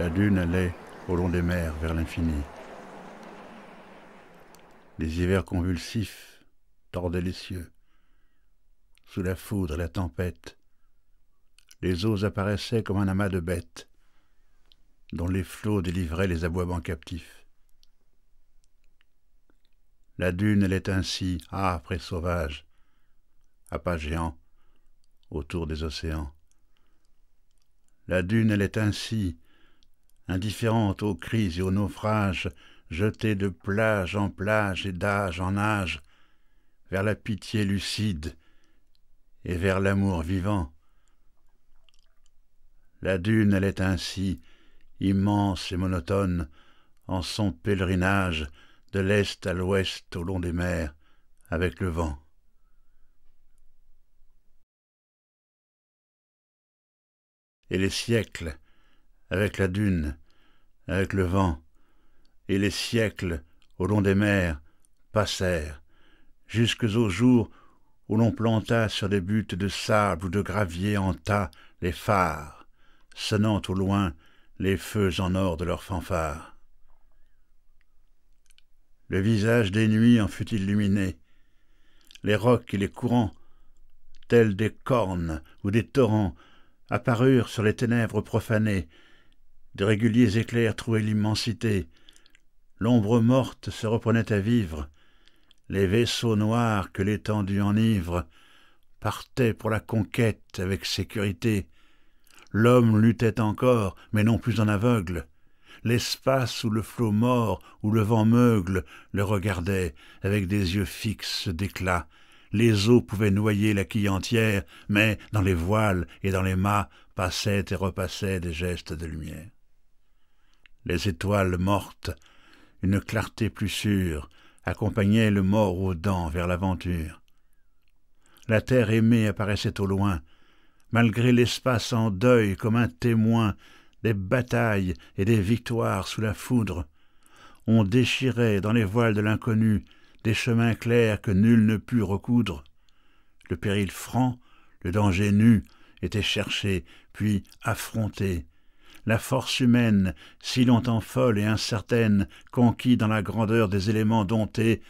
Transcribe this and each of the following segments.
La dune allait au long des mers vers l'infini. Les hivers convulsifs tordaient les cieux. Sous la foudre et la tempête, les eaux apparaissaient comme un amas de bêtes dont les flots délivraient les aboiements captifs. La dune, elle est ainsi, âpre et sauvage, à pas géants, autour des océans. La dune, elle est ainsi, indifférente aux crises et aux naufrages, jetée de plage en plage et d'âge en âge, vers la pitié lucide et vers l'amour vivant. La dune allait ainsi, immense et monotone, en son pèlerinage de l'est à l'ouest au long des mers, avec le vent. Et les siècles, avec la dune, avec le vent, et les siècles, au long des mers, passèrent, jusques au jour où l'on planta sur des buttes de sable ou de gravier en tas les phares, sonnant au loin les feux en or de leurs fanfares. Le visage des nuits en fut illuminé, les rocs et les courants, tels des cornes ou des torrents, apparurent sur les ténèbres profanées, de réguliers éclairs trouaient l'immensité. L'ombre morte se reprenait à vivre. Les vaisseaux noirs que l'étendue enivre partaient pour la conquête avec sécurité. L'homme luttait encore, mais non plus en aveugle. L'espace où le flot mort, où le vent meugle, le regardait avec des yeux fixes d'éclat. Les eaux pouvaient noyer la quille entière, mais dans les voiles et dans les mâts passaient et repassaient des gestes de lumière les étoiles mortes, une clarté plus sûre, accompagnait le mort aux dents vers l'aventure. La terre aimée apparaissait au loin, malgré l'espace en deuil comme un témoin des batailles et des victoires sous la foudre. On déchirait dans les voiles de l'inconnu des chemins clairs que nul ne put recoudre. Le péril franc, le danger nu, était cherché, puis affronté la force humaine, si longtemps folle et incertaine, conquis dans la grandeur des éléments domptés,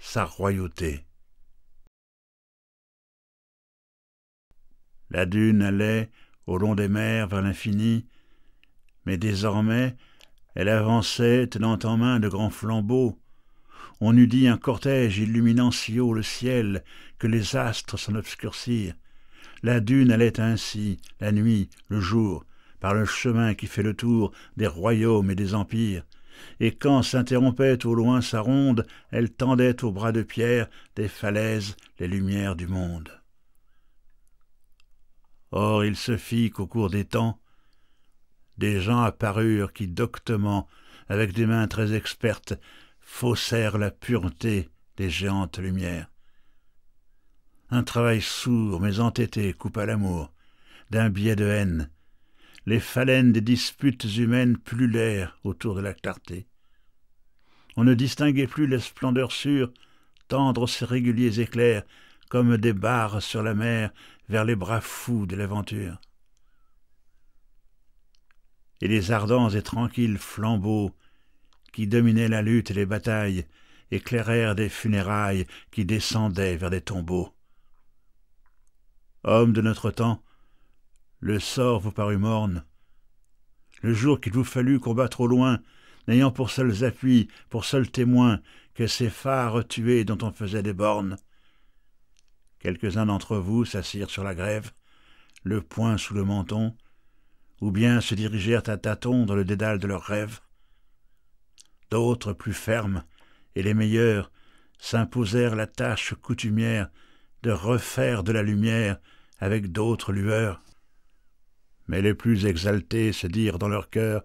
sa royauté. La dune allait, au long des mers, vers l'infini, mais désormais elle avançait, tenant en main de grands flambeaux. On eût dit un cortège illuminant si haut le ciel que les astres s'en obscurcirent. La dune allait ainsi, la nuit, le jour, par le chemin qui fait le tour des royaumes et des empires, et quand s'interrompait au loin sa ronde, elle tendait aux bras de pierre des falaises les lumières du monde. Or il se fit qu'au cours des temps, des gens apparurent qui doctement, avec des mains très expertes, faussèrent la pureté des géantes lumières. Un travail sourd mais entêté coupa l'amour, d'un biais de haine, les phalènes des disputes humaines pullulèrent autour de la clarté. On ne distinguait plus les splendeurs sûres, tendre ces réguliers éclairs, comme des barres sur la mer, vers les bras fous de l'aventure. Et les ardents et tranquilles flambeaux qui dominaient la lutte et les batailles éclairèrent des funérailles qui descendaient vers des tombeaux. Hommes de notre temps, le sort vous parut morne. Le jour qu'il vous fallut combattre au loin, n'ayant pour seuls appuis, pour seuls témoins, que ces phares tués dont on faisait des bornes. Quelques-uns d'entre vous s'assirent sur la grève, le poing sous le menton, ou bien se dirigèrent à tâtons dans le dédale de leurs rêves. D'autres, plus fermes, et les meilleurs, s'imposèrent la tâche coutumière de refaire de la lumière avec d'autres lueurs mais les plus exaltés se dirent dans leur cœur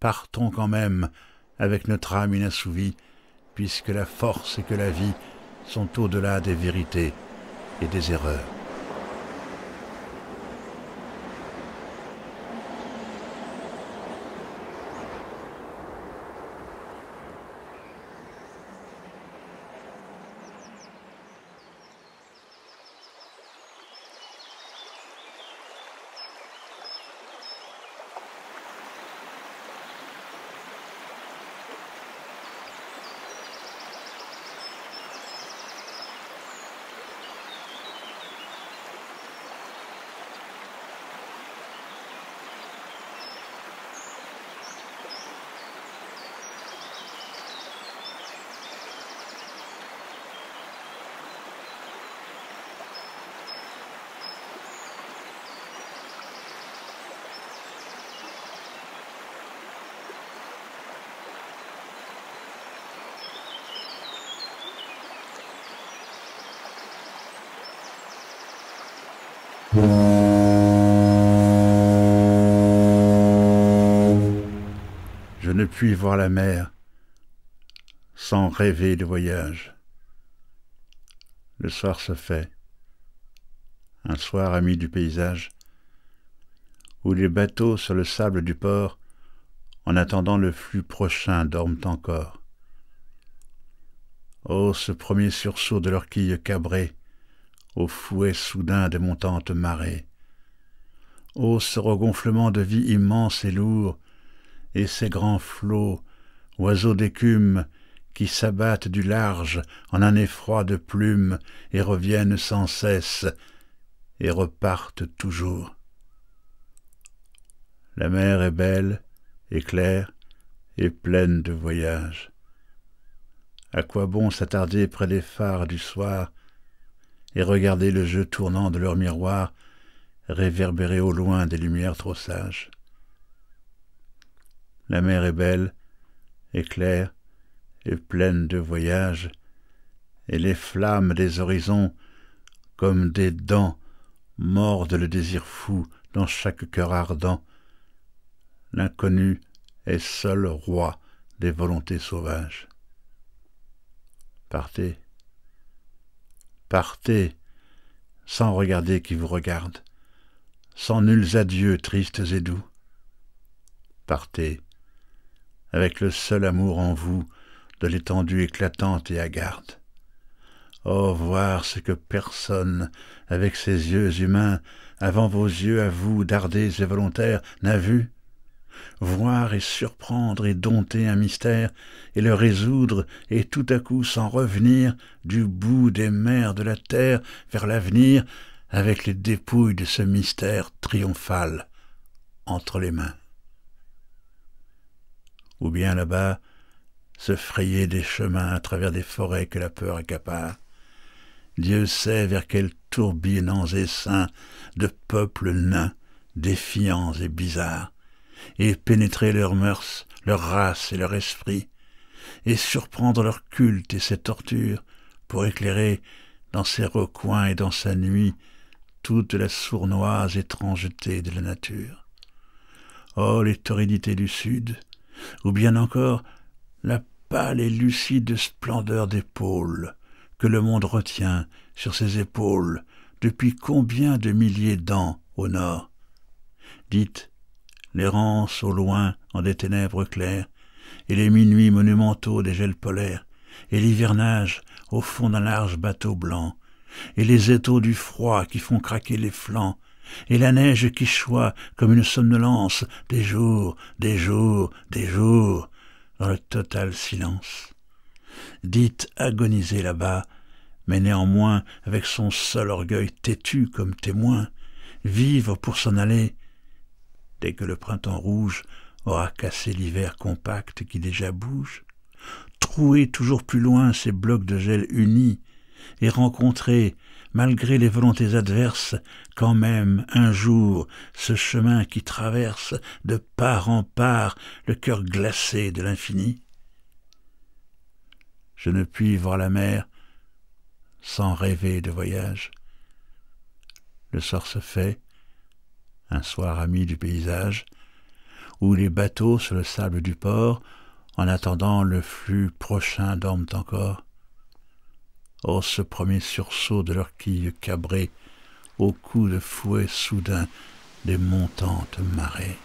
Partons quand même avec notre âme inassouvie, puisque la force et que la vie sont au-delà des vérités et des erreurs. Je ne puis voir la mer sans rêver de voyage. Le soir se fait, un soir ami du paysage, où les bateaux sur le sable du port, en attendant le flux prochain, dorment encore. Oh, ce premier sursaut de leur cabrée, au fouet soudain des montantes marées. Ô ce regonflement de vie immense et lourd, et ces grands flots, oiseaux d'écume, qui s'abattent du large en un effroi de plumes et reviennent sans cesse et repartent toujours. La mer est belle et claire et pleine de voyages. À quoi bon s'attarder près des phares du soir et regardez le jeu tournant de leur miroir, Réverbérer au loin des lumières trop sages. La mer est belle, Et claire, Et pleine de voyages, et les flammes des horizons, comme des dents, mordent le désir fou dans chaque cœur ardent. L'inconnu est seul roi des volontés sauvages. Partez, partez, sans regarder qui vous regarde, sans nuls adieux tristes et doux. Partez, avec le seul amour en vous de l'étendue éclatante et hagarde. Oh, voir ce que personne, avec ses yeux humains, avant vos yeux à vous, dardés et volontaires, n'a vu voir et surprendre et dompter un mystère, et le résoudre, et tout à coup s'en revenir du bout des mers de la terre vers l'avenir, avec les dépouilles de ce mystère triomphal entre les mains. Ou bien là-bas, se frayer des chemins à travers des forêts que la peur accapare. Dieu sait vers quels et saints de peuples nains, défiants et bizarres, et pénétrer leurs mœurs, leur race et leur esprit, et surprendre leur culte et ses tortures, pour éclairer dans ses recoins et dans sa nuit toute la sournoise étrangeté de la nature. Oh, les torridités du sud, ou bien encore la pâle et lucide splendeur des pôles, que le monde retient sur ses épaules depuis combien de milliers d'ans au nord. Dites, l'errance au loin en des ténèbres claires, et les minuits monumentaux des gels polaires, et l'hivernage au fond d'un large bateau blanc, et les étaux du froid qui font craquer les flancs, et la neige qui choit comme une somnolence des jours, des jours, des jours, dans le total silence. Dites agoniser là-bas, mais néanmoins avec son seul orgueil têtu comme témoin, vivre pour s'en aller, dès que le printemps rouge aura cassé l'hiver compact qui déjà bouge, trouer toujours plus loin ces blocs de gel unis, et rencontrer, malgré les volontés adverses, quand même un jour ce chemin qui traverse de part en part le cœur glacé de l'infini Je ne puis voir la mer sans rêver de voyage. Le sort se fait, un soir ami du paysage, où les bateaux sur le sable du port, en attendant le flux prochain, dorment encore. Oh, ce premier sursaut de leur quille cabrée, au coup de fouet soudain des montantes marées.